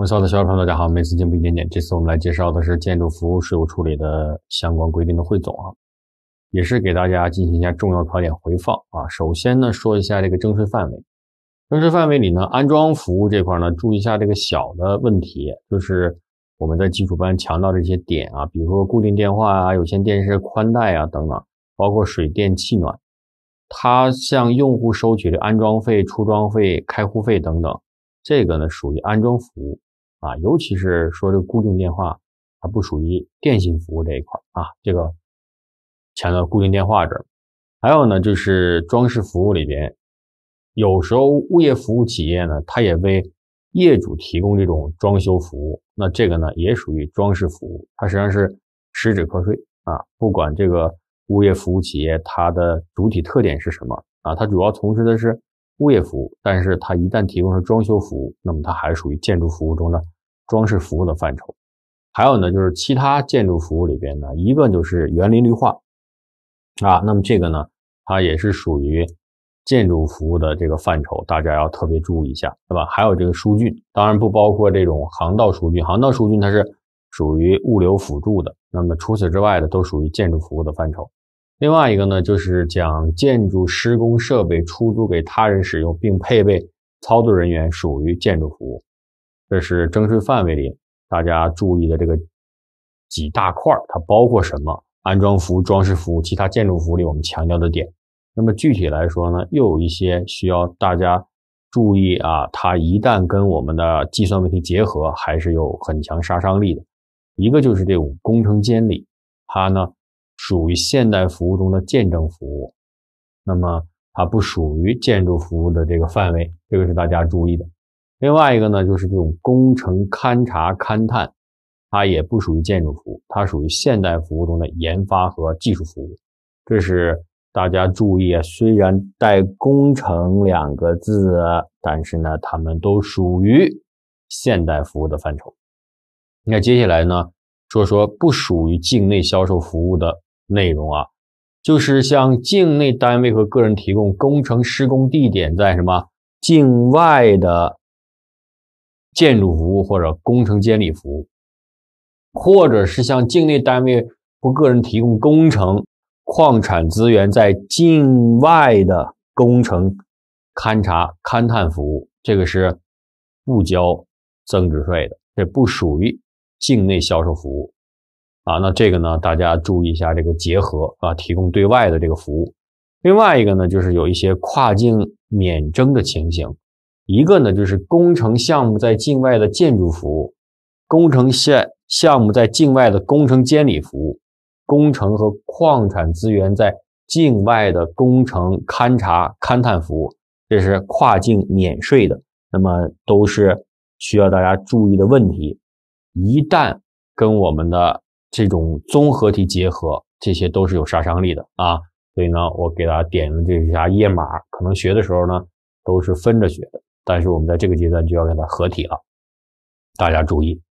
我操的小伙伴们，大家好！每次进步一点点。这次我们来介绍的是建筑服务税务处理的相关规定的汇总啊，也是给大家进行一下重要考点回放啊。首先呢，说一下这个征税范围。征税范围里呢，安装服务这块呢，注意一下这个小的问题，就是我们在基础班强调的一些点啊，比如说固定电话啊、有线电视、宽带啊等等，包括水电气暖，它向用户收取的安装费、出装费、开户费等等，这个呢属于安装服务。啊，尤其是说这个固定电话，它不属于电信服务这一块啊。这个强调固定电话这儿，还有呢，就是装饰服务里边，有时候物业服务企业呢，它也为业主提供这种装修服务，那这个呢，也属于装饰服务，它实际上是实质课税啊。不管这个物业服务企业它的主体特点是什么啊，它主要从事的是。物业服务，但是它一旦提供了装修服务，那么它还属于建筑服务中的装饰服务的范畴。还有呢，就是其他建筑服务里边呢，一个就是园林绿化啊，那么这个呢，它也是属于建筑服务的这个范畴，大家要特别注意一下，对吧？还有这个疏浚，当然不包括这种航道疏浚，航道疏浚它是属于物流辅助的。那么除此之外的，都属于建筑服务的范畴。另外一个呢，就是将建筑施工设备出租给他人使用，并配备操作人员，属于建筑服务。这是征税范围里大家注意的这个几大块，它包括什么？安装服务、装饰服务、其他建筑服务里我们强调的点。那么具体来说呢，又有一些需要大家注意啊，它一旦跟我们的计算问题结合，还是有很强杀伤力的。一个就是这种工程监理，它呢？属于现代服务中的鉴证服务，那么它不属于建筑服务的这个范围，这个是大家注意的。另外一个呢，就是这种工程勘察勘探，它也不属于建筑服务，它属于现代服务中的研发和技术服务，这是大家注意啊。虽然带“工程”两个字，但是呢，它们都属于现代服务的范畴。那接下来呢，说说不属于境内销售服务的。内容啊，就是向境内单位和个人提供工程施工地点在什么境外的建筑服务或者工程监理服务，或者是向境内单位或个人提供工程矿产资源在境外的工程勘察勘探服务，这个是不交增值税的，这不属于境内销售服务。啊，那这个呢，大家注意一下这个结合啊，提供对外的这个服务。另外一个呢，就是有一些跨境免征的情形，一个呢就是工程项目在境外的建筑服务，工程项项目在境外的工程监理服务，工程和矿产资源在境外的工程勘察勘探服务，这是跨境免税的。那么都是需要大家注意的问题。一旦跟我们的这种综合体结合，这些都是有杀伤力的啊！所以呢，我给大家点的这是页码？可能学的时候呢都是分着学的，但是我们在这个阶段就要给它合体了。大家注意，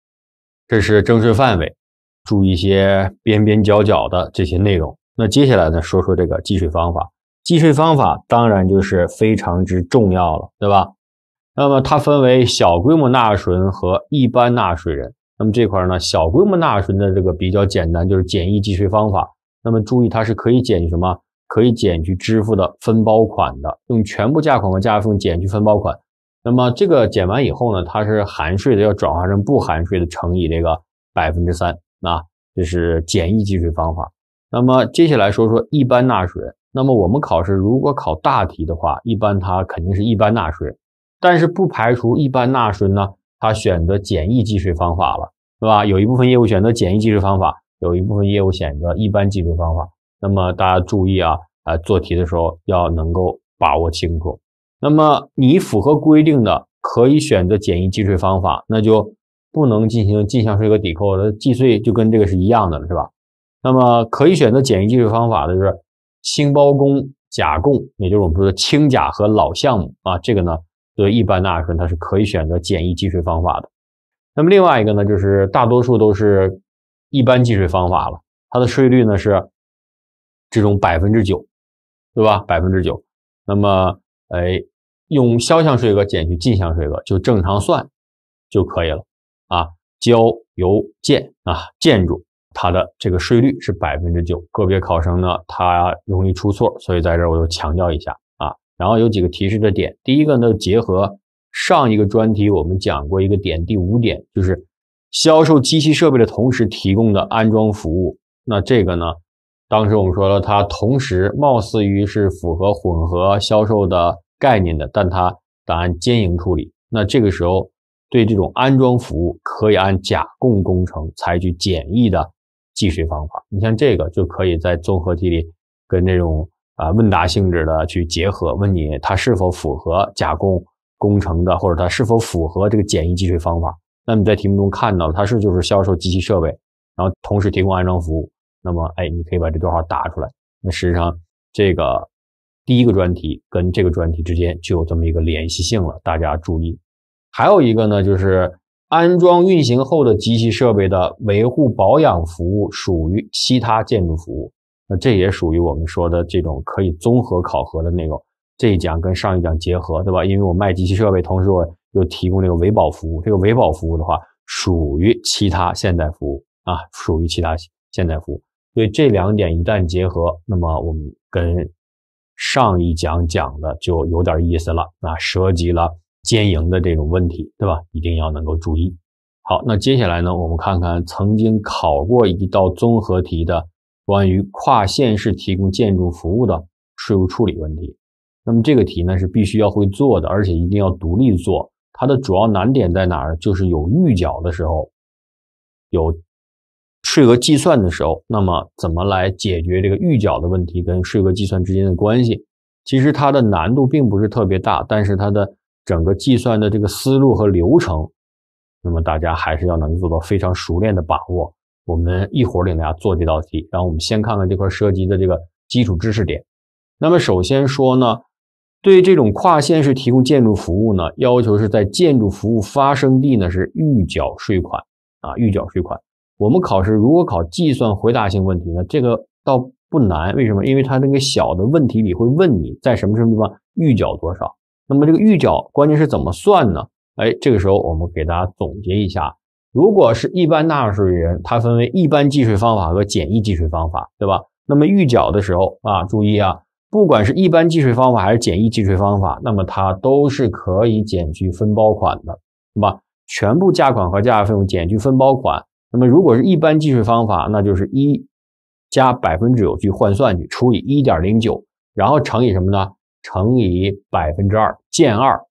这是征税范围，注意一些边边角角的这些内容。那接下来呢，说说这个计税方法。计税方法当然就是非常之重要了，对吧？那么它分为小规模纳税人和一般纳税人。那么这块呢，小规模纳税的这个比较简单，就是简易计税方法。那么注意，它是可以减去什么？可以减去支付的分包款的，用全部价款和价税减去分包款。那么这个减完以后呢，它是含税的，要转化成不含税的，乘以这个百分之三，啊，这是简易计税方法。那么接下来说说一般纳税。那么我们考试如果考大题的话，一般它肯定是一般纳税，但是不排除一般纳税呢。他选择简易计税方法了，是吧？有一部分业务选择简易计税方法，有一部分业务选择一般计税方法。那么大家注意啊，啊，做题的时候要能够把握清楚。那么你符合规定的，可以选择简易计税方法，那就不能进行进项税额抵扣。那计税就跟这个是一样的了，是吧？那么可以选择简易计税方法的就是轻包工甲供，也就是我们说的轻甲和老项目啊，这个呢。所以一般纳税人他是可以选择简易计税方法的，那么另外一个呢，就是大多数都是一般计税方法了，它的税率呢是这种百分之九，对吧？百分之九，那么哎，用销项税额减去进项税额就正常算就可以了啊。交由建啊建筑它的这个税率是百分之九，个别考生呢他容易出错，所以在这儿我又强调一下。然后有几个提示的点，第一个呢，结合上一个专题我们讲过一个点，第五点就是销售机器设备的同时提供的安装服务。那这个呢，当时我们说了，它同时貌似于是符合混合销售的概念的，但它答案兼营处理。那这个时候对这种安装服务可以按甲供工程采取简易的计税方法。你像这个就可以在综合体里跟这种。啊，问答性质的去结合问你，它是否符合甲供工程的，或者它是否符合这个简易计税方法？那么你在题目中看到，它是就是销售机器设备，然后同时提供安装服务。那么，哎，你可以把这段话答出来。那实际上，这个第一个专题跟这个专题之间就有这么一个联系性了，大家注意。还有一个呢，就是安装运行后的机器设备的维护保养服务属于其他建筑服务。那这也属于我们说的这种可以综合考核的内容。这一讲跟上一讲结合，对吧？因为我卖机器设备，同时我又提供这个维保服务。这个维保服务的话，属于其他现代服务啊，属于其他现代服务。所以这两点一旦结合，那么我们跟上一讲讲的就有点意思了。那涉及了兼营的这种问题，对吧？一定要能够注意。好，那接下来呢，我们看看曾经考过一道综合题的。关于跨县市提供建筑服务的税务处理问题，那么这个题呢是必须要会做的，而且一定要独立做。它的主要难点在哪儿？就是有预缴的时候，有税额计算的时候，那么怎么来解决这个预缴的问题跟税额计算之间的关系？其实它的难度并不是特别大，但是它的整个计算的这个思路和流程，那么大家还是要能做到非常熟练的把握。我们一会儿领大家做这道题，然后我们先看看这块涉及的这个基础知识点。那么首先说呢，对这种跨县市提供建筑服务呢，要求是在建筑服务发生地呢是预缴税款啊，预缴税款。我们考试如果考计算回答性问题呢，这个倒不难，为什么？因为他那个小的问题里会问你在什么什么地方预缴多少。那么这个预缴关键是怎么算呢？哎，这个时候我们给大家总结一下。如果是一般纳税人，它分为一般计税方法和简易计税方法，对吧？那么预缴的时候啊，注意啊，不管是一般计税方法还是简易计税方法，那么它都是可以减去分包款的，对么全部价款和价费用减去分包款，那么如果是一般计税方法，那就是一加百分之九去换算去除以一点零九，然后乘以什么呢？乘以百分之二建二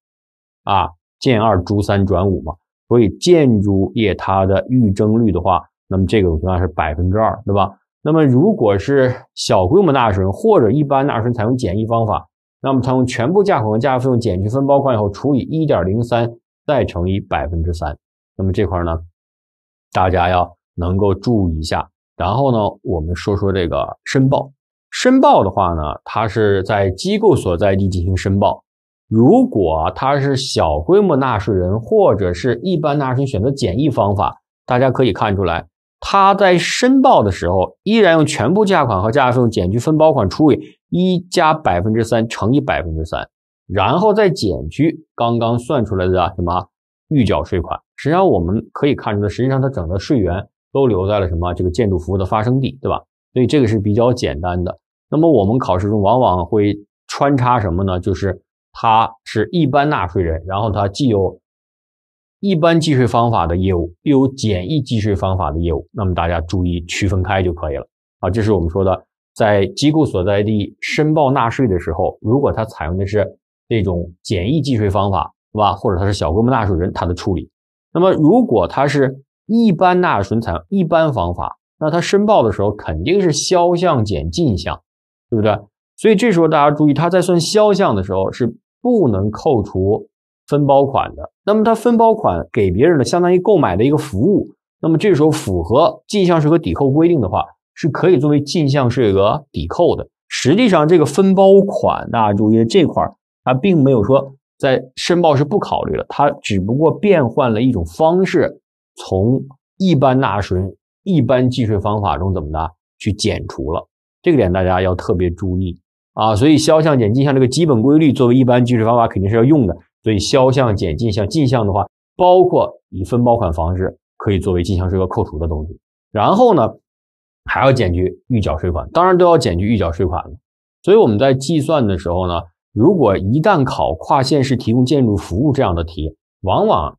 啊，减二除三转五嘛。所以建筑业它的预征率的话，那么这种情况是百分之二，对吧？那么如果是小规模纳税人或者一般纳税人采用简易方法，那么采用全部价款和价费用减去分包款以后除以一点零三，再乘以百分之三。那么这块呢，大家要能够注意一下。然后呢，我们说说这个申报。申报的话呢，它是在机构所在地进行申报。如果他是小规模纳税人或者是一般纳税人选择简易方法，大家可以看出来，他在申报的时候依然用全部价款和价税用减去分包款，除以一加百分之三乘以百分之三，然后再减去刚刚算出来的什么预缴税款。实际上我们可以看出来，实际上他整个税源都留在了什么这个建筑服务的发生地，对吧？所以这个是比较简单的。那么我们考试中往往会穿插什么呢？就是。他是一般纳税人，然后他既有一般计税方法的业务，又有简易计税方法的业务，那么大家注意区分开就可以了啊。这是我们说的，在机构所在地申报纳税的时候，如果他采用的是那种简易计税方法，是吧？或者他是小规模纳税人，他的处理。那么如果他是一般纳税人，采用一般方法，那他申报的时候肯定是销项减进项，对不对？所以这时候大家注意，他在算销项的时候是。不能扣除分包款的，那么他分包款给别人的，相当于购买的一个服务，那么这时候符合进项税额抵扣规定的话，是可以作为进项税额抵扣的。实际上，这个分包款大家注意这块儿，它并没有说在申报是不考虑了，它只不过变换了一种方式，从一般纳税人一般计税方法中怎么的去减除了，这个点大家要特别注意。啊，所以销项减进项这个基本规律作为一般计税方法肯定是要用的。所以销项减进项，进项的话包括以分包款方式可以作为进项税额扣除的东西。然后呢，还要减去预缴税款，当然都要减去预缴税款了。所以我们在计算的时候呢，如果一旦考跨县市提供建筑服务这样的题，往往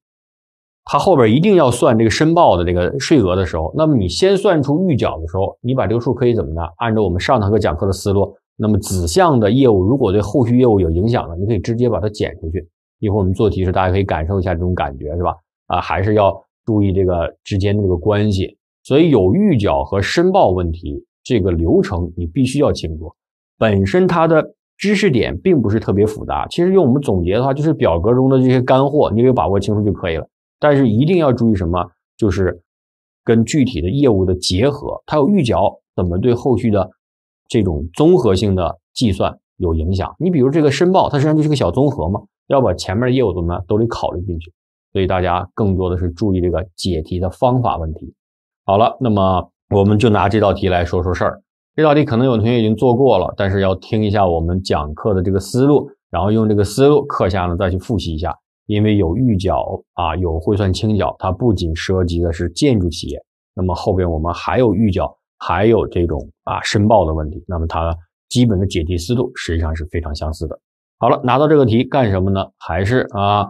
它后边一定要算这个申报的这个税额的时候，那么你先算出预缴的时候，你把这个数可以怎么的？按照我们上堂课讲课的思路。那么子项的业务，如果对后续业务有影响呢，你可以直接把它减出去。一会儿我们做题时，大家可以感受一下这种感觉，是吧？啊，还是要注意这个之间的这个关系。所以有预缴和申报问题，这个流程你必须要清楚。本身它的知识点并不是特别复杂，其实用我们总结的话，就是表格中的这些干货，你给把握清楚就可以了。但是一定要注意什么？就是跟具体的业务的结合。它有预缴，怎么对后续的？这种综合性的计算有影响，你比如这个申报，它实际上就是个小综合嘛，要把前面的业务怎么都得考虑进去，所以大家更多的是注意这个解题的方法问题。好了，那么我们就拿这道题来说说事儿。这道题可能有同学已经做过了，但是要听一下我们讲课的这个思路，然后用这个思路课下呢再去复习一下，因为有预缴啊，有汇算清缴，它不仅涉及的是建筑企业，那么后边我们还有预缴。还有这种啊申报的问题，那么它基本的解题思路实际上是非常相似的。好了，拿到这个题干什么呢？还是啊，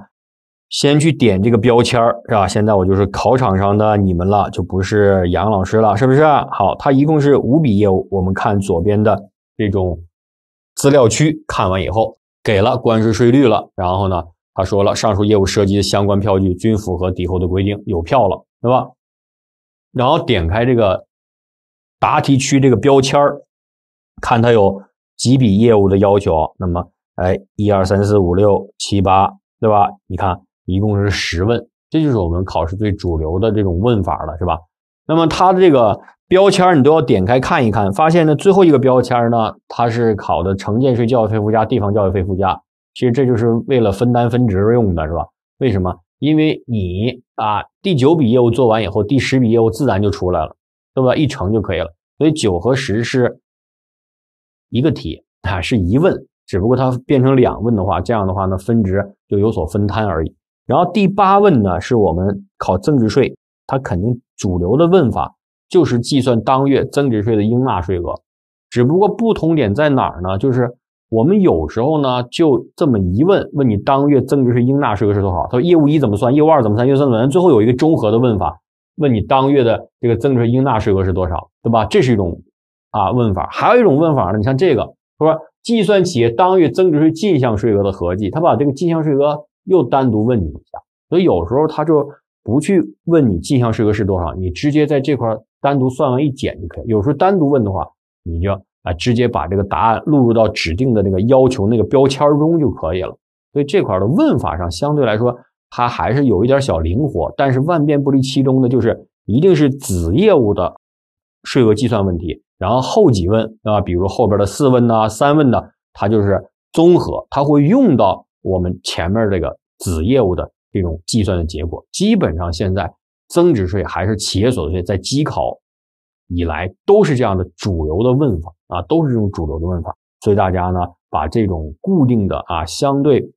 先去点这个标签是吧？现在我就是考场上的你们了，就不是杨老师了，是不是？好，它一共是五笔业务，我们看左边的这种资料区，看完以后给了关税税率了，然后呢，他说了上述业务涉及的相关票据均符合抵扣的规定，有票了，对吧？然后点开这个。答题区这个标签看它有几笔业务的要求，那么哎，一二三四五六七八，对吧？你看一共是十问，这就是我们考试最主流的这种问法了，是吧？那么它的这个标签你都要点开看一看，发现呢最后一个标签呢，它是考的城建税教育费附加、地方教育费附加，其实这就是为了分担分值用的，是吧？为什么？因为你啊，第九笔业务做完以后，第十笔业务自然就出来了。对吧？一乘就可以了。所以九和十是一个题啊，是一问，只不过它变成两问的话，这样的话呢，分值就有所分摊而已。然后第八问呢，是我们考增值税，它肯定主流的问法就是计算当月增值税的应纳税额，只不过不同点在哪儿呢？就是我们有时候呢就这么一问，问你当月增值税应纳税额是多少？他说业务一怎么算，业务二怎么算，业务三怎么算，最后有一个综合的问法。问你当月的这个增值税应纳税额是多少，对吧？这是一种啊问法。还有一种问法呢，你像这个，说计算企业当月增值税进项税额的合计，他把这个进项税额又单独问你一下。所以有时候他就不去问你进项税额是多少，你直接在这块单独算完一减就可以。有时候单独问的话，你就啊直接把这个答案录入到指定的那个要求那个标签中就可以了。所以这块的问法上相对来说。它还是有一点小灵活，但是万变不离其宗的，就是一定是子业务的税额计算问题。然后后几问啊，比如后边的四问呐、三问呢，它就是综合，它会用到我们前面这个子业务的这种计算的结果。基本上现在增值税还是企业所得税，在机考以来都是这样的主流的问法啊，都是这种主流的问法。所以大家呢，把这种固定的啊，相对。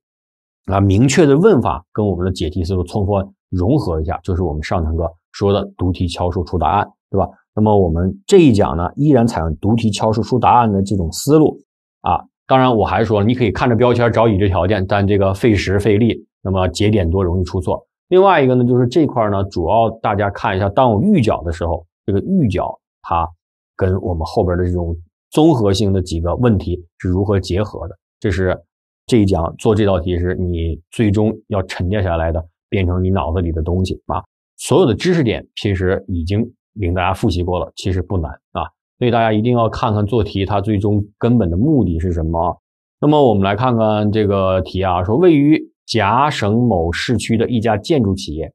啊，明确的问法跟我们的解题思路充分融合一下，就是我们上堂课说的“读题敲数出答案”，对吧？那么我们这一讲呢，依然采用“读题敲数出答案”的这种思路啊。当然，我还说说你可以看着标签找已知条件，但这个费时费力，那么节点多，容易出错。另外一个呢，就是这块呢，主要大家看一下，当我预角的时候，这个预角它跟我们后边的这种综合性的几个问题是如何结合的？这是。这一讲做这道题时，你最终要沉淀下来的，变成你脑子里的东西啊。所有的知识点其实已经领大家复习过了，其实不难啊。所以大家一定要看看做题，它最终根本的目的是什么。那么我们来看看这个题啊，说位于甲省某市区的一家建筑企业，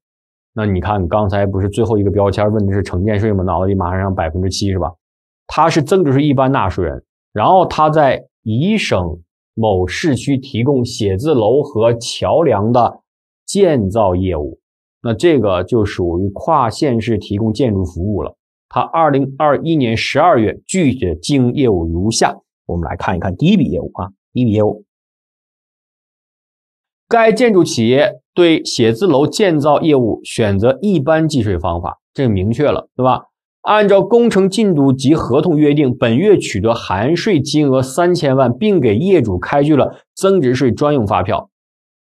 那你看刚才不是最后一个标签问的是城建税吗？脑子里马上上百分之七是吧？他是增值税一般纳税人，然后他在乙省。某市区提供写字楼和桥梁的建造业务，那这个就属于跨县市提供建筑服务了。它二零二一年十二月具体的经营业务如下，我们来看一看第一笔业务啊，第一笔业务，该建筑企业对写字楼建造业务选择一般计税方法，这明确了，对吧？按照工程进度及合同约定，本月取得含税金额三千万，并给业主开具了增值税专用发票。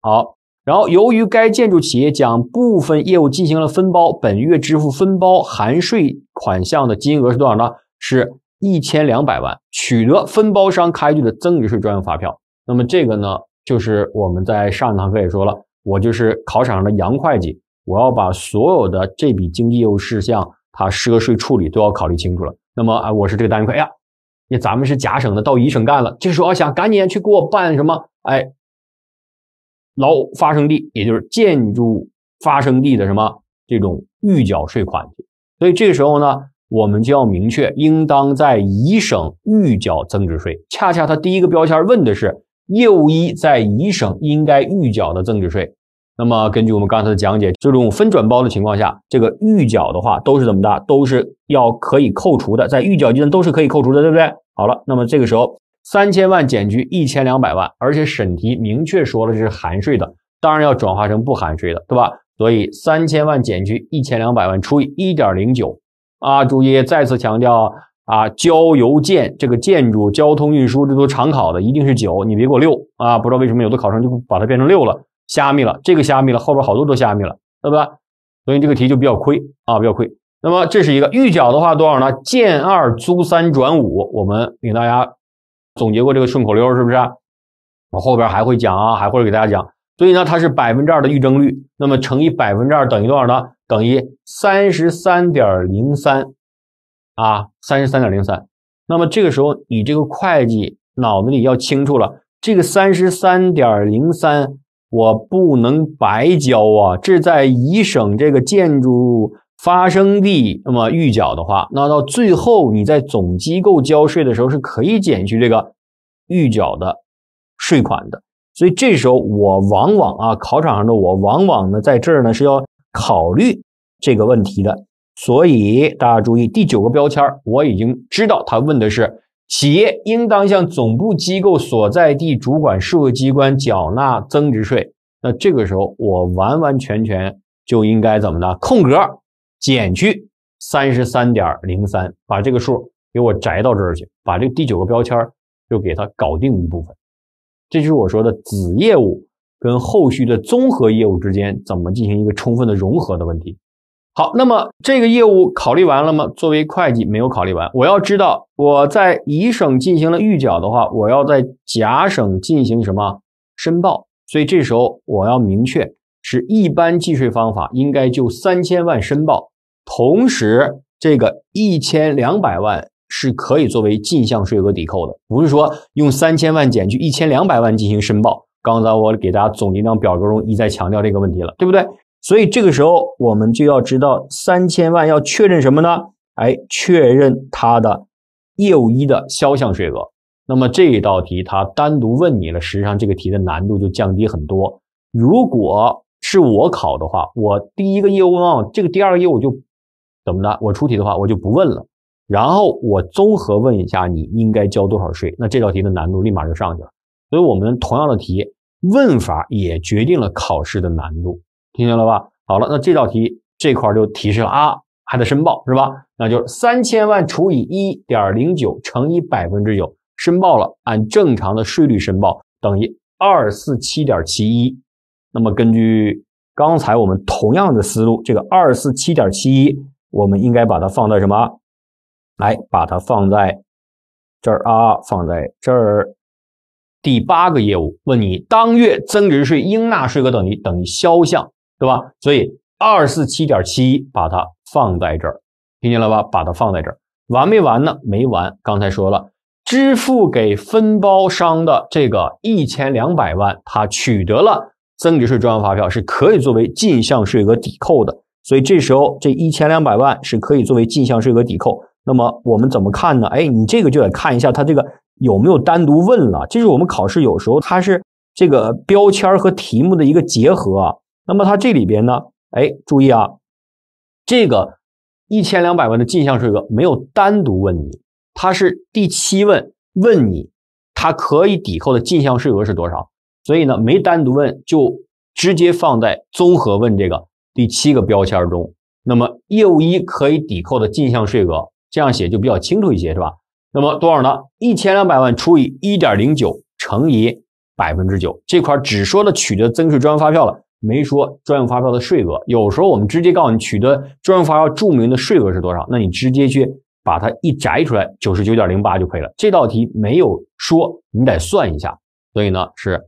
好，然后由于该建筑企业将部分业务进行了分包，本月支付分包含税款项的金额是多少呢？是一千两百万，取得分包商开具的增值税专用发票。那么这个呢，就是我们在上一堂课也说了，我就是考场上的杨会计，我要把所有的这笔经济业务事项。他涉税处理都要考虑清楚了。那么啊，我是这个单位，哎呀，那咱们是甲省的，到乙省干了，这时候想赶紧去给我办什么？哎，劳发生地，也就是建筑发生地的什么这种预缴税款。所以这个时候呢，我们就要明确，应当在乙省预缴增值税。恰恰他第一个标签问的是业务一，在乙省应该预缴的增值税。那么根据我们刚才的讲解，这种分转包的情况下，这个预缴的话都是怎么的？都是要可以扣除的，在预缴阶段都是可以扣除的，对不对？好了，那么这个时候三千万减去一千两百万，而且审题明确说了这是含税的，当然要转化成不含税的，对吧？所以三千万减去一千两百万除以一点零九啊，注意再次强调啊，交由建这个建筑交通运输这都常考的，一定是九，你别给我六啊！不知道为什么有的考生就把它变成六了。虾米了，这个虾米了，后边好多都虾米了，对吧？所以这个题就比较亏啊，比较亏。那么这是一个预缴的话多少呢？建二租三转五，我们给大家总结过这个顺口溜，是不是？我后边还会讲啊，还会给大家讲。所以呢，它是百分之二的预征率，那么乘以百分之二等于多少呢？等于三十三点零三啊，三十三点零三。那么这个时候你这个会计脑子里要清楚了，这个三十三点零三。我不能白交啊！这在一省这个建筑发生地那么预缴的话，那到最后你在总机构交税的时候是可以减去这个预缴的税款的。所以这时候我往往啊，考场上的我往往呢在这儿呢是要考虑这个问题的。所以大家注意第九个标签，我已经知道他问的是。企业应当向总部机构所在地主管税务机关缴纳增值税。那这个时候，我完完全全就应该怎么呢？空格减去三十三点零三，把这个数给我摘到这儿去，把这个第九个标签就给它搞定一部分。这就是我说的子业务跟后续的综合业务之间怎么进行一个充分的融合的问题。好，那么这个业务考虑完了吗？作为会计，没有考虑完。我要知道，我在乙省进行了预缴的话，我要在甲省进行什么申报？所以这时候我要明确，是一般计税方法，应该就三千万申报。同时，这个一千两百万是可以作为进项税额抵扣的，不是说用三千万减去一千两百万进行申报。刚才我给大家总结那表格中一再强调这个问题了，对不对？所以这个时候，我们就要知道三千万要确认什么呢？哎，确认它的业务一的销项税额。那么这一道题，它单独问你了，实际上这个题的难度就降低很多。如果是我考的话，我第一个业务问啊，这个第二个业务就怎么的？我出题的话，我就不问了。然后我综合问一下，你应该交多少税？那这道题的难度立马就上去了。所以我们同样的题问法，也决定了考试的难度。听见了吧？好了，那这道题这块就提示了啊，还得申报是吧？那就是三千万除以一点零九乘以百分之九，申报了，按正常的税率申报等于二四七点七一。那么根据刚才我们同样的思路，这个二四七点七一，我们应该把它放在什么？来，把它放在这儿啊，放在这儿第八个业务。问你当月增值税应纳税额等于等于销项。对吧？所以二四七点七一，把它放在这儿，听见了吧？把它放在这儿，完没完呢？没完。刚才说了，支付给分包商的这个一千两百万，它取得了增值税专用发票，是可以作为进项税额抵扣的。所以这时候这一千两百万是可以作为进项税额抵扣。那么我们怎么看呢？哎，你这个就得看一下它这个有没有单独问了。这是我们考试有时候它是这个标签和题目的一个结合。那么它这里边呢，哎，注意啊，这个一千两百万的进项税额没有单独问你，它是第七问问你，它可以抵扣的进项税额是多少？所以呢，没单独问，就直接放在综合问这个第七个标签中。那么业务一可以抵扣的进项税额，这样写就比较清楚一些，是吧？那么多少呢？一千两百万除以一点零九乘以百分之九，这块只说了取得增值税专用发票了。没说专用发票的税额，有时候我们直接告诉你取得专用发票注明的税额是多少，那你直接去把它一摘出来，九十九点零八就可以了。这道题没有说你得算一下，所以呢是，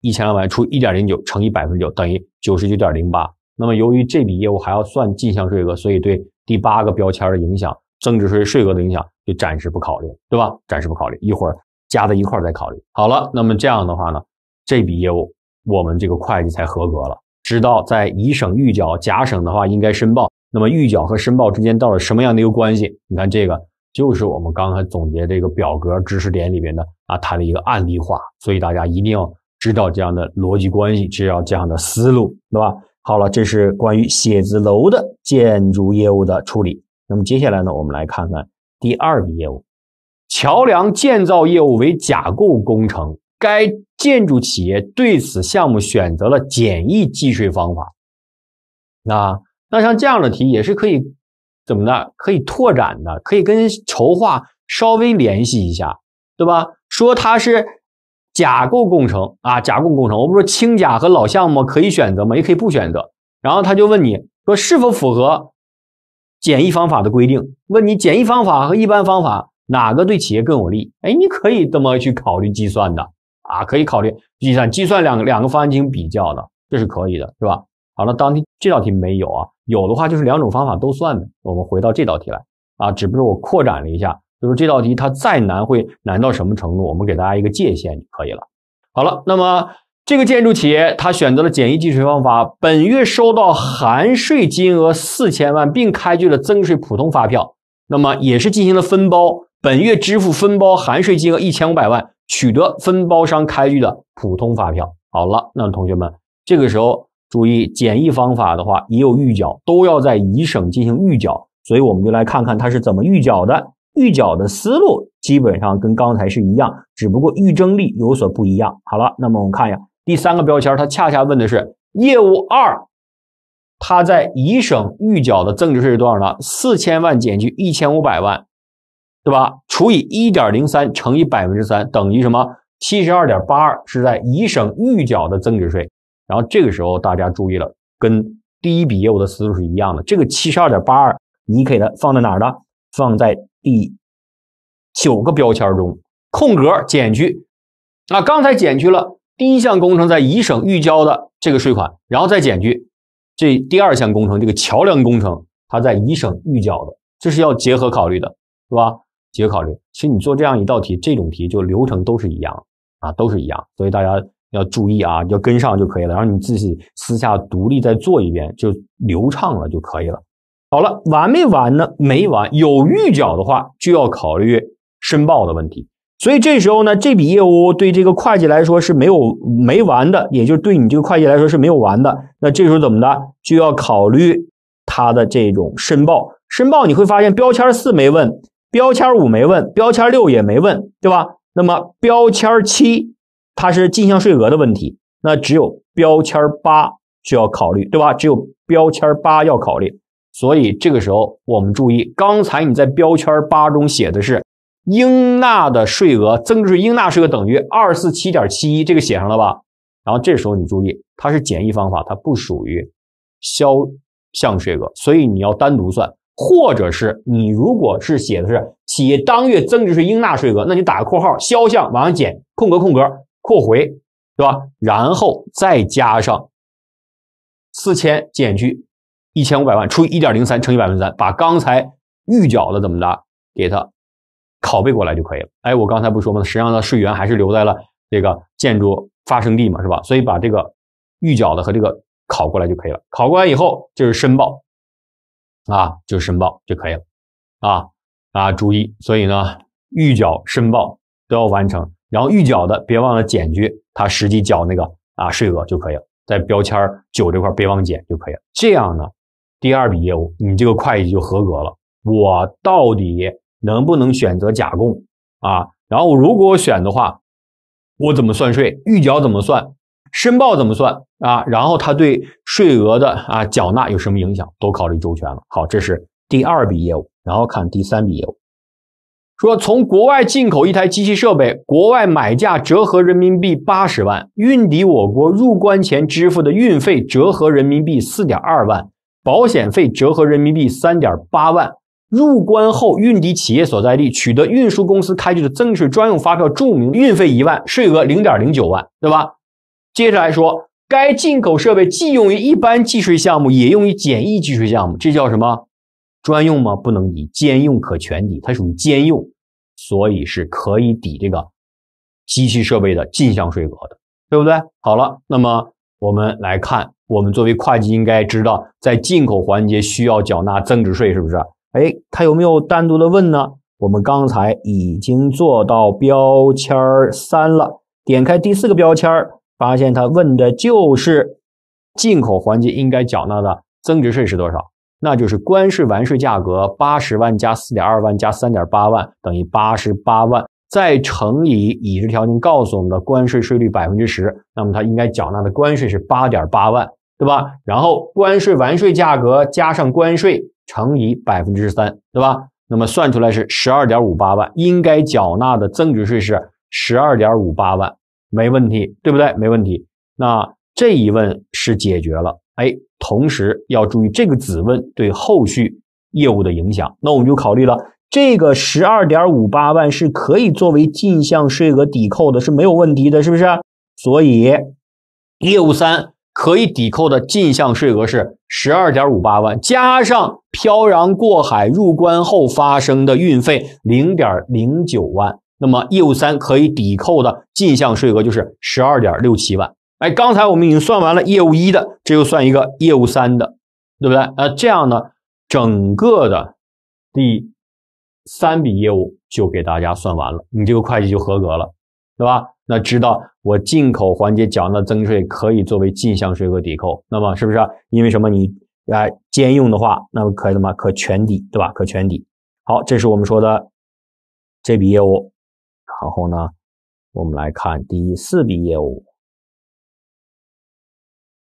一千两百除一点零九乘以百分之九等于九十九点零八。那么由于这笔业务还要算进项税额，所以对第八个标签的影响，增值税税额的影响就暂时不考虑，对吧？暂时不考虑，一会儿加在一块再考虑。好了，那么这样的话呢，这笔业务。我们这个会计才合格了。知道在乙省预缴，甲省的话应该申报。那么预缴和申报之间到底什么样的一个关系？你看这个就是我们刚才总结这个表格知识点里面的啊，它的一个案例化。所以大家一定要知道这样的逻辑关系，知道这样的思路，对吧？好了，这是关于写字楼的建筑业务的处理。那么接下来呢，我们来看看第二个业务：桥梁建造业务为甲构工程。该建筑企业对此项目选择了简易计税方法。那那像这样的题也是可以怎么的？可以拓展的，可以跟筹划稍微联系一下，对吧？说它是甲构工程啊，甲构工程，我不说轻甲和老项目可以选择嘛，也可以不选择。然后他就问你说是否符合简易方法的规定？问你简易方法和一般方法哪个对企业更有利？哎，你可以这么去考虑计算的。啊，可以考虑计算，计算两两个方案进行比较的，这是可以的，是吧？好了，当天这道题没有啊，有的话就是两种方法都算的。我们回到这道题来啊，只不过我扩展了一下，就是这道题它再难会难到什么程度，我们给大家一个界限就可以了。好了，那么这个建筑企业它选择了简易计税方法，本月收到含税金额四千万，并开具了增值税普通发票，那么也是进行了分包，本月支付分包含税金额一千五百万。取得分包商开具的普通发票。好了，那同学们，这个时候注意简易方法的话也有预缴，都要在乙省进行预缴。所以我们就来看看它是怎么预缴的。预缴的思路基本上跟刚才是一样，只不过预征率有所不一样。好了，那么我们看一下第三个标签，它恰恰问的是业务二，它在乙省预缴的增值税是多少呢？四千万减去一千五百万。对吧？除以一点零三乘以百分之三等于什么？七十二点八二是在乙省预缴的增值税。然后这个时候大家注意了，跟第一笔业务的思路是一样的。这个七十二点八二，你给它放在哪儿呢？放在第九个标签中，空格减去。那刚才减去了第一项工程在乙省预交的这个税款，然后再减去这第二项工程这个桥梁工程它在乙省预缴的，这是要结合考虑的，是吧？几个考虑，其实你做这样一道题，这种题就流程都是一样啊，都是一样，所以大家要注意啊，要跟上就可以了。然后你自己私下独立再做一遍，就流畅了就可以了。好了，完没完呢？没完。有预缴的话，就要考虑申报的问题。所以这时候呢，这笔业务对这个会计来说是没有没完的，也就对你这个会计来说是没有完的。那这时候怎么的，就要考虑他的这种申报。申报你会发现，标签四没问。标签五没问，标签六也没问，对吧？那么标签七它是进项税额的问题，那只有标签八需要考虑，对吧？只有标签八要考虑。所以这个时候我们注意，刚才你在标签八中写的是应纳的税额，增值税应纳税额等于二四七点七一，这个写上了吧？然后这时候你注意，它是简易方法，它不属于销项税额，所以你要单独算。或者是你如果是写的是企业当月增值税应纳税额，那你打个括号，销项往上减，空格空格，扩回，对吧？然后再加上四千减去一千五百万除以一点零三乘以百分之三，把刚才预缴的怎么的给它拷贝过来就可以了。哎，我刚才不是说吗？实际上它税源还是留在了这个建筑发生地嘛，是吧？所以把这个预缴的和这个拷过来就可以了。拷过来以后就是申报。啊，就申报就可以了。啊啊，注意，所以呢，预缴申报都要完成，然后预缴的别忘了减去它实际缴那个啊税额就可以了，在标签九这块别忘减就可以了。这样呢，第二笔业务你这个会计就合格了。我到底能不能选择甲供啊？然后如果我选的话，我怎么算税？预缴怎么算？申报怎么算啊？然后他对税额的啊缴纳有什么影响，都考虑周全了。好，这是第二笔业务，然后看第三笔业务。说从国外进口一台机器设备，国外买价折合人民币八十万，运抵我国入关前支付的运费折合人民币四点二万，保险费折合人民币三点八万。入关后运抵企业所在地，取得运输公司开具的增值税专用发票，注明运费一万，税额零点零九万，对吧？接着来说，该进口设备既用于一般计税项目，也用于简易计税项目，这叫什么？专用吗？不能抵，兼用可全抵，它属于兼用，所以是可以抵这个机器设备的进项税额的，对不对？好了，那么我们来看，我们作为会计应该知道，在进口环节需要缴纳增值税，是不是？哎，他有没有单独的问呢？我们刚才已经做到标签三了，点开第四个标签。发现他问的就是进口环节应该缴纳的增值税是多少？那就是关税完税价格八十万加四点二万加三点八万等于八十八万，再乘以已知条件告诉我们的关税税率百分之十，那么它应该缴纳的关税是八点八万，对吧？然后关税完税价格加上关税乘以百分之三，对吧？那么算出来是十二点五八万，应该缴纳的增值税是十二点五八万。没问题，对不对？没问题。那这一问是解决了。哎，同时要注意这个子问对后续业务的影响。那我们就考虑了，这个十二点五八万是可以作为进项税额抵扣的，是没有问题的，是不是？所以，业务三可以抵扣的进项税额是十二点五八万，加上漂洋过海入关后发生的运费零点零九万。那么业务三可以抵扣的进项税额就是十二点六七万。哎，刚才我们已经算完了业务一的，这又算一个业务三的，对不对？呃，这样呢，整个的第三笔业务就给大家算完了，你这个会计就合格了，对吧？那知道我进口环节缴纳增值税可以作为进项税额抵扣，那么是不是因为什么？你来兼用的话，那么可以什么？可全抵，对吧？可全抵。好，这是我们说的这笔业务。然后呢，我们来看第四笔业务。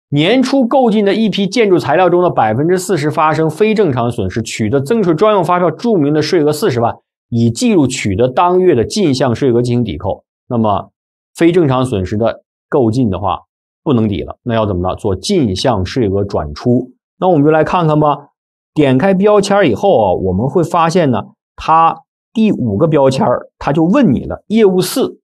年初购进的一批建筑材料中的百分之四十发生非正常损失，取得增值税专用发票，注明的税额四十万，已计入取得当月的进项税额进行抵扣。那么，非正常损失的购进的话，不能抵了，那要怎么呢？做进项税额转出。那我们就来看看吧。点开标签以后啊，我们会发现呢，它。第五个标签他就问你了：业务四，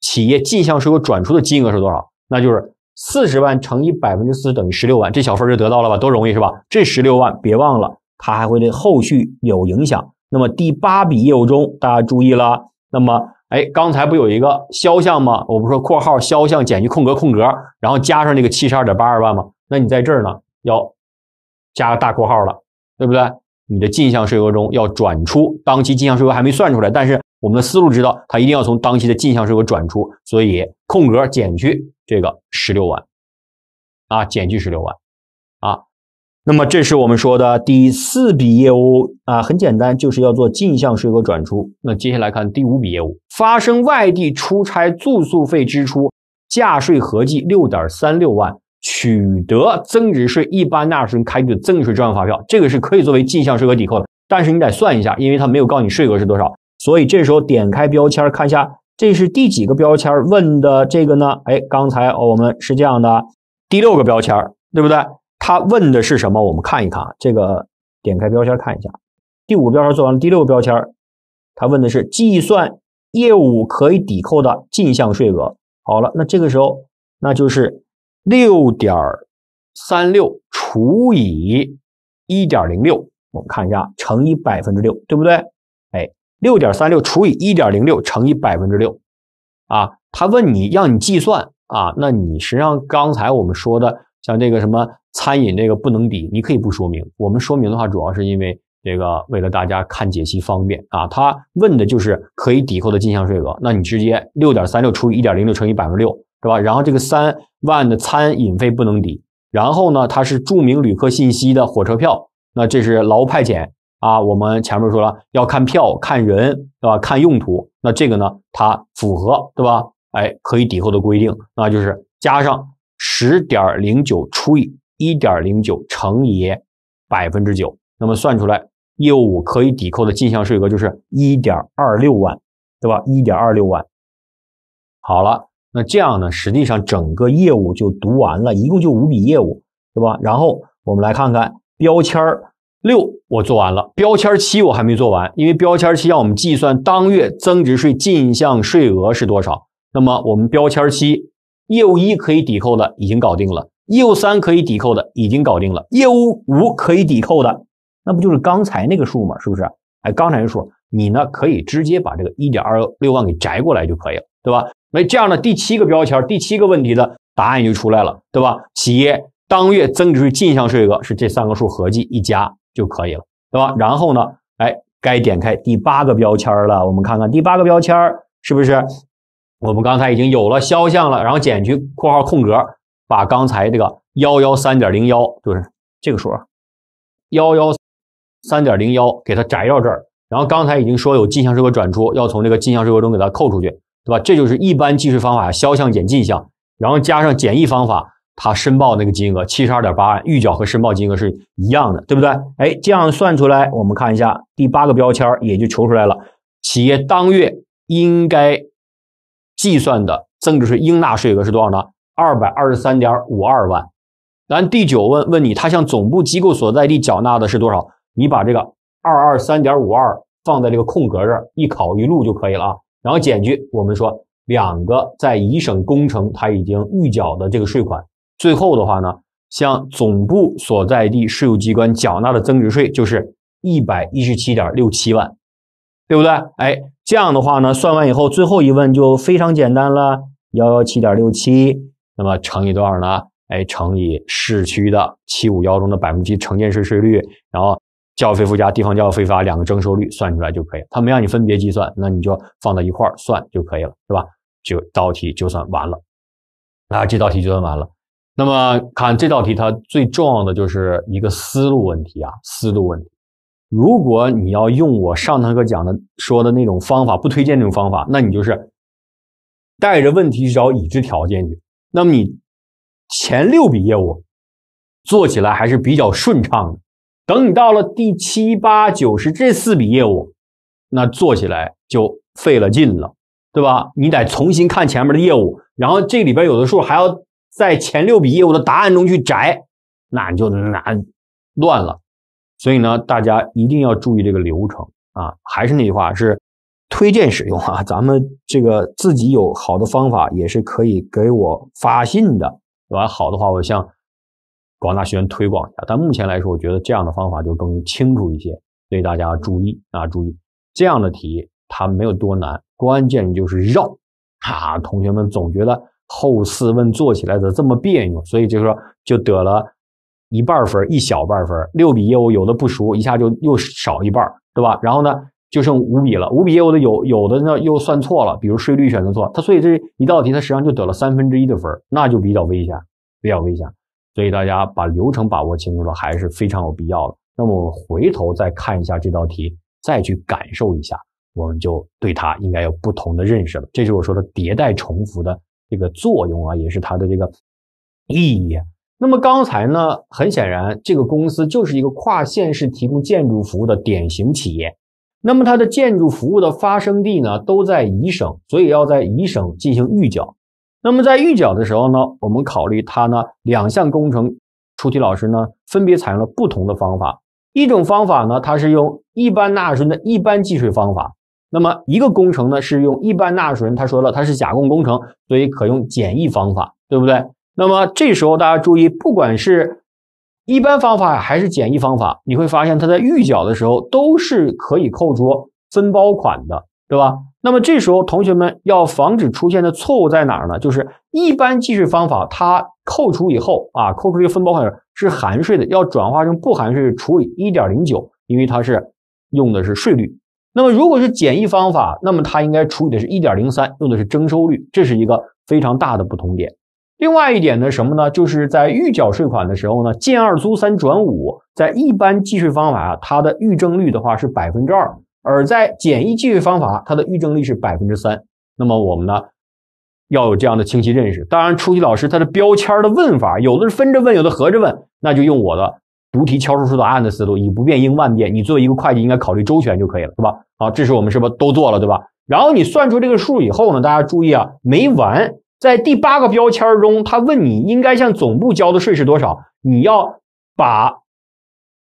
企业进项税额转出的金额是多少？那就是四十万乘以百分之四等于十六万，这小分就得到了吧？都容易是吧？这十六万别忘了，它还会对后续有影响。那么第八笔业务中，大家注意了。那么，哎，刚才不有一个销项吗？我不说括号销项减去空格空格，然后加上那个七十二点八二万嘛？那你在这儿呢，要加个大括号了，对不对？你的进项税额中要转出，当期进项税额还没算出来，但是我们的思路知道，它一定要从当期的进项税额转出，所以空格减去这个十六万，啊，减去十六万，啊，那么这是我们说的第四笔业务，啊，很简单，就是要做进项税额转出。那接下来看第五笔业务，发生外地出差住宿费支出，价税合计六点三六万。取得增值税一般纳税人开具的增值税专用发票，这个是可以作为进项税额抵扣的。但是你得算一下，因为他没有告诉你税额是多少，所以这时候点开标签看一下，这是第几个标签问的这个呢？哎，刚才我们是这样的，第六个标签，对不对？他问的是什么？我们看一看啊，这个点开标签看一下，第五个标签做完了，第六个标签，他问的是计算业务可以抵扣的进项税额。好了，那这个时候那就是。六点三六除以一点零六，我们看一下乘以百分之六，对不对？哎，六点三六除以一点零六乘以百分之六啊。他问你让你计算啊，那你实际上刚才我们说的，像这个什么餐饮这个不能抵，你可以不说明。我们说明的话，主要是因为这个为了大家看解析方便啊。他问的就是可以抵扣的进项税额，那你直接六点三六除以一点零六乘以百分之六。是吧？然后这个三万的餐饮费不能抵。然后呢，它是著名旅客信息的火车票，那这是劳务派遣啊。我们前面说了要看票、看人，对吧？看用途。那这个呢，它符合对吧？哎，可以抵扣的规定，那就是加上十点零九除以一点零九乘以百分之九，那么算出来业务五可以抵扣的进项税额就是一点二六万，对吧？一点二六万。好了。那这样呢，实际上整个业务就读完了，一共就五笔业务，对吧？然后我们来看看标签六，我做完了；标签七我还没做完，因为标签七让我们计算当月增值税进项税额是多少。那么我们标签七业务一可以抵扣的已经搞定了，业务三可以抵扣的已经搞定了，业务五可以抵扣的，那不就是刚才那个数吗？是不是？哎，刚才那数你呢可以直接把这个一点二六万给摘过来就可以了，对吧？那这样呢？第七个标签，第七个问题的答案就出来了，对吧？企业当月增值税进项税额是这三个数合计一加就可以了，对吧？然后呢，哎，该点开第八个标签了。我们看看第八个标签是不是？我们刚才已经有了销项了，然后减去括号空格，把刚才这个幺幺三点零幺就是这个数幺幺三点零幺给它摘到这儿。然后刚才已经说有进项税额转出，要从这个进项税额中给它扣出去。对吧？这就是一般计税方法，销项减进项，然后加上简易方法，它申报那个金额七十二点八万，预缴和申报金额是一样的，对不对？哎，这样算出来，我们看一下第八个标签也就求出来了，企业当月应该计算的增值税应纳税额是多少呢？二百二十三点五二万。咱第九问问你，他向总部机构所在地缴纳的是多少？你把这个二二三点五二放在这个空格这儿一考一录就可以了啊。然后减去我们说两个在乙省工程他已经预缴的这个税款，最后的话呢，向总部所在地税务机关缴纳的增值税就是一百一十七点六七万，对不对？哎，这样的话呢，算完以后最后一问就非常简单了，幺幺七点六七，那么乘以多少呢？哎，乘以市区的七五幺中的百分之城建税税率，然后。教育费附加、地方教育费发两个征收率算出来就可以，他没让你分别计算，那你就放到一块儿算就可以了，是吧？就道题就算完了。啊，这道题就算完了。那么看这道题，它最重要的就是一个思路问题啊，思路问题。如果你要用我上堂课讲的说的那种方法，不推荐这种方法，那你就是带着问题去找已知条件去。那么你前六笔业务做起来还是比较顺畅的。等你到了第七、八、九十这四笔业务，那做起来就费了劲了，对吧？你得重新看前面的业务，然后这里边有的数还要在前六笔业务的答案中去摘，那你就难乱了。所以呢，大家一定要注意这个流程啊！还是那句话，是推荐使用啊。咱们这个自己有好的方法，也是可以给我发信的，完好的话，我向。广大学员推广一下，但目前来说，我觉得这样的方法就更清楚一些，所以大家注意啊，注意这样的题它没有多难，关键就是绕啊。同学们总觉得后四问做起来的这么别扭，所以就说就得了一半分，一小半分。六笔业务有的不熟，一下就又少一半，对吧？然后呢，就剩五笔了，五笔业务的有有的呢又算错了，比如税率选择错，它所以这一道题它实际上就得了三分之一的分，那就比较危险，比较危险。所以大家把流程把握清楚了，还是非常有必要的。那么我们回头再看一下这道题，再去感受一下，我们就对它应该有不同的认识了。这是我说的迭代重复的这个作用啊，也是它的这个意义。那么刚才呢，很显然，这个公司就是一个跨县市提供建筑服务的典型企业。那么它的建筑服务的发生地呢，都在宜省，所以要在宜省进行预缴。那么在预缴的时候呢，我们考虑它呢两项工程，出题老师呢分别采用了不同的方法。一种方法呢，它是用一般纳税人的一般计税方法。那么一个工程呢是用一般纳税人，他说了他是甲供工程，所以可用简易方法，对不对？那么这时候大家注意，不管是一般方法还是简易方法，你会发现它在预缴的时候都是可以扣除分包款的，对吧？那么这时候，同学们要防止出现的错误在哪儿呢？就是一般计税方法，它扣除以后啊，扣除这个分包款是含税的，要转化成不含税除以1.09，因为它是用的是税率。那么如果是简易方法，那么它应该除以的是一点零三，用的是征收率，这是一个非常大的不同点。另外一点呢，什么呢？就是在预缴税款的时候呢，建二租三转五，在一般计税方法啊，它的预征率的话是百分之二。而在简易计税方法，它的预征率是百分之三。那么我们呢，要有这样的清晰认识。当然，初级老师他的标签的问法，有的是分着问，有的合着问，那就用我的读题敲出出答案的思路，以不变应万变。你作为一个会计，应该考虑周全就可以了，是吧？好，这是我们是不都做了，对吧？然后你算出这个数以后呢，大家注意啊，没完，在第八个标签中，他问你应该向总部交的税是多少，你要把。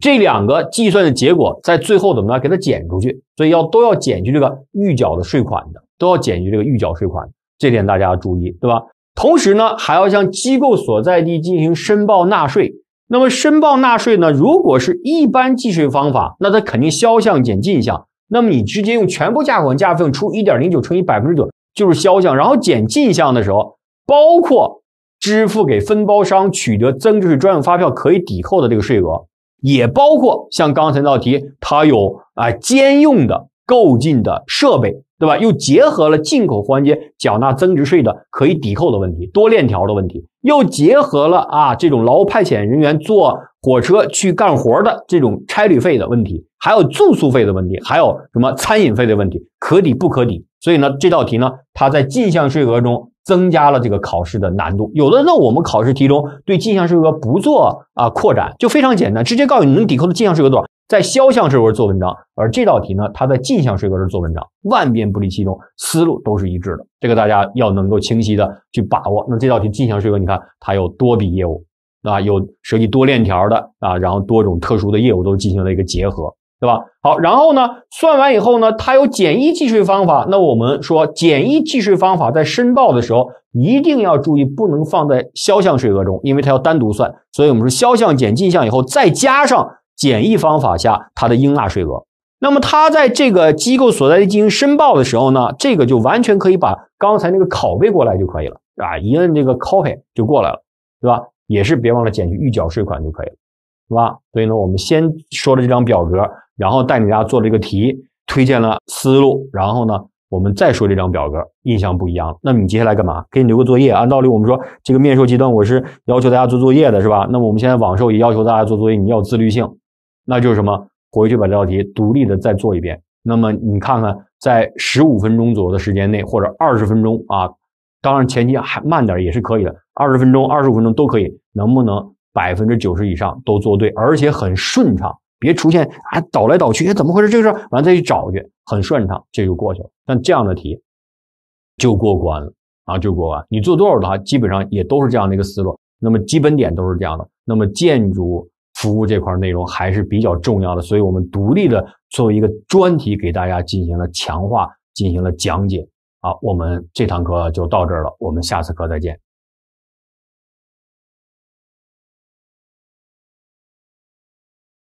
这两个计算的结果在最后怎么呢？给它减出去，所以要都要减去这个预缴的税款的，都要减去这个预缴税款。这点大家要注意，对吧？同时呢，还要向机构所在地进行申报纳税。那么申报纳税呢，如果是一般计税方法，那它肯定销项减进项。那么你直接用全部价款价费用除一点零九乘以百分之九，就是销项，然后减进项的时候，包括支付给分包商取得增值税专用发票可以抵扣的这个税额。也包括像刚才那道题，它有啊，兼用的购进的设备，对吧？又结合了进口环节缴纳增值税的可以抵扣的问题，多链条的问题，又结合了啊，这种劳务派遣人员坐火车去干活的这种差旅费的问题，还有住宿费的问题，还有什么餐饮费的问题，可抵不可抵？所以呢，这道题呢，它在进项税额中。增加了这个考试的难度，有的候我们考试题中对进项税额不做啊扩展，就非常简单，直接告诉你能抵扣的进项税额多少。在销项税额做文章，而这道题呢，它在进项税额是做文章，万变不离其宗，思路都是一致的，这个大家要能够清晰的去把握。那这道题进项税额，你看它有多笔业务，啊，有涉及多链条的啊，然后多种特殊的业务都进行了一个结合。对吧？好，然后呢，算完以后呢，它有简易计税方法。那我们说简易计税方法在申报的时候一定要注意，不能放在销项税额中，因为它要单独算。所以我们说销项减进项以后，再加上简易方法下它的应纳税额。那么它在这个机构所在地进行申报的时候呢，这个就完全可以把刚才那个拷贝过来就可以了，啊，一摁这个 copy 就过来了，对吧？也是别忘了减去预缴税款就可以了，是吧？所以呢，我们先说的这张表格。然后带你家做了一个题，推荐了思路。然后呢，我们再说这张表格，印象不一样。那么你接下来干嘛？给你留个作业。按道理我们说这个面授阶段我是要求大家做作业的，是吧？那么我们现在网授也要求大家做作业，你要自律性。那就是什么？回去把这道题独立的再做一遍。那么你看看，在十五分钟左右的时间内，或者二十分钟啊，当然前期还慢点也是可以的。二十分钟、二十五分钟都可以，能不能百分之九十以上都做对，而且很顺畅？别出现啊，倒来倒去，哎，怎么回事？这个事儿，完了再去找去，很顺畅，这就过去了。但这样的题就过关了啊，就过关。你做多少的话，基本上也都是这样的一个思路。那么基本点都是这样的。那么建筑服务这块内容还是比较重要的，所以我们独立的作为一个专题给大家进行了强化，进行了讲解啊。我们这堂课就到这儿了，我们下次课再见。